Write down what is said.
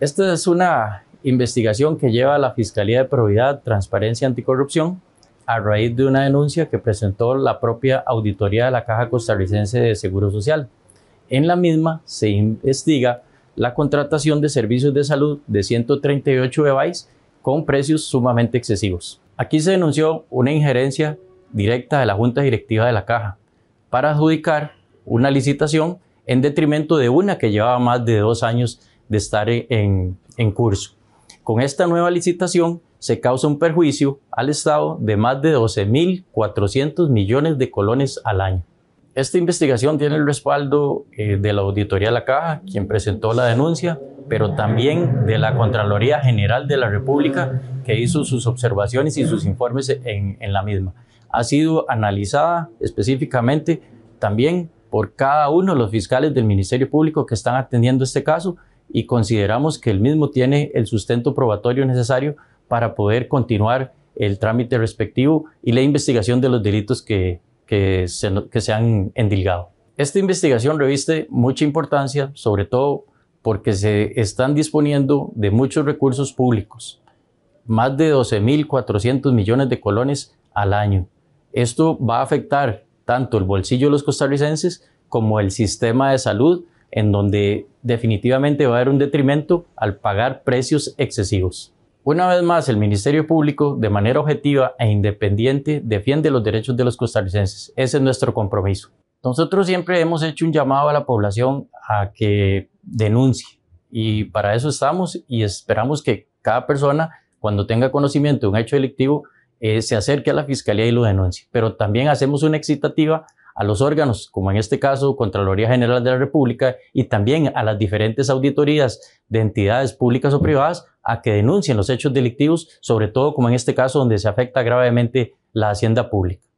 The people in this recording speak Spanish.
Esta es una investigación que lleva a la Fiscalía de Probidad, Transparencia y Anticorrupción a raíz de una denuncia que presentó la propia auditoría de la Caja Costarricense de Seguro Social. En la misma se investiga la contratación de servicios de salud de 138 EBAIS con precios sumamente excesivos. Aquí se denunció una injerencia directa de la Junta Directiva de la Caja para adjudicar una licitación en detrimento de una que llevaba más de dos años de estar en, curso. Con esta nueva licitación se causa un perjuicio al Estado de más de 12.400 millones de colones al año. Esta investigación tiene el respaldo eh, de la Auditoría de la Caja, quien presentó la denuncia, pero también de la Contraloría General de la República, que hizo sus observaciones y sus informes en, en la misma. Ha sido analizada específicamente también por cada uno de los fiscales del Ministerio Público que están atendiendo este caso y consideramos que el mismo tiene el sustento probatorio necesario para poder continuar el trámite respectivo y la investigación de los delitos que, que, se, que se han endilgado. Esta investigación reviste mucha importancia, sobre todo porque se están disponiendo de muchos recursos públicos, más de 12.400 millones de colones al año. Esto va a afectar tanto el bolsillo de los costarricenses como el sistema de salud, en donde definitivamente va a haber un detrimento al pagar precios excesivos. Una vez más, el Ministerio Público, de manera objetiva e independiente, defiende los derechos de los costarricenses. Ese es nuestro compromiso. Nosotros siempre hemos hecho un llamado a la población a que denuncie y para eso estamos y esperamos que cada persona, cuando tenga conocimiento de un hecho delictivo, eh, se acerque a la fiscalía y lo denuncie. Pero también hacemos una excitativa a los órganos, como en este caso Contraloría General de la República, y también a las diferentes auditorías de entidades públicas o privadas a que denuncien los hechos delictivos, sobre todo como en este caso donde se afecta gravemente la hacienda pública.